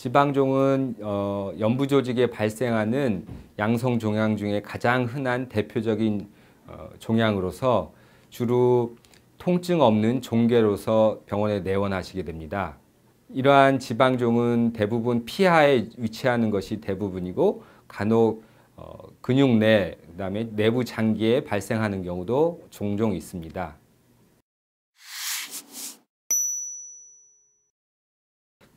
지방종은 어, 연부 조직에 발생하는 양성 종양 중에 가장 흔한 대표적인 어, 종양으로서 주로 통증 없는 종괴로서 병원에 내원하시게 됩니다. 이러한 지방종은 대부분 피하에 위치하는 것이 대부분이고 간혹 어, 근육 내, 그다음에 내부 장기에 발생하는 경우도 종종 있습니다.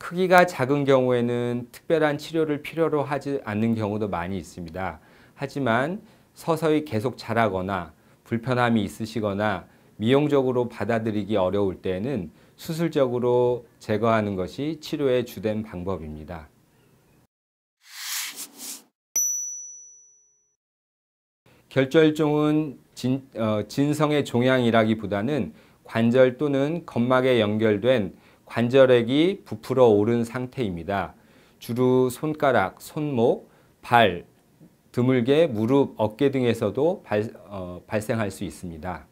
크기가 작은 경우에는 특별한 치료를 필요로 하지 않는 경우도 많이 있습니다. 하지만 서서히 계속 자라거나 불편함이 있으시거나 미용적으로 받아들이기 어려울 때는 수술적으로 제거하는 것이 치료의 주된 방법입니다. 결절종은 진, 어, 진성의 종양이라기보다는 관절 또는 건막에 연결된 관절액이 부풀어 오른 상태입니다. 주로 손가락, 손목, 발, 드물게 무릎, 어깨 등에서도 발, 어, 발생할 수 있습니다.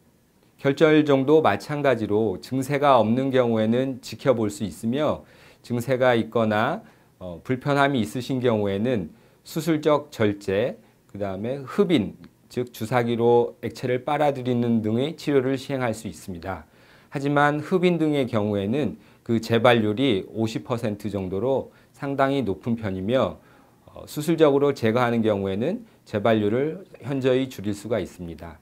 결절정도 마찬가지로 증세가 없는 경우에는 지켜볼 수 있으며 증세가 있거나 어, 불편함이 있으신 경우에는 수술적 절제, 그 다음에 흡인, 즉 주사기로 액체를 빨아들이는 등의 치료를 시행할 수 있습니다. 하지만 흡인 등의 경우에는 그 재발률이 50% 정도로 상당히 높은 편이며 어, 수술적으로 제거하는 경우에는 재발률을 현저히 줄일 수가 있습니다.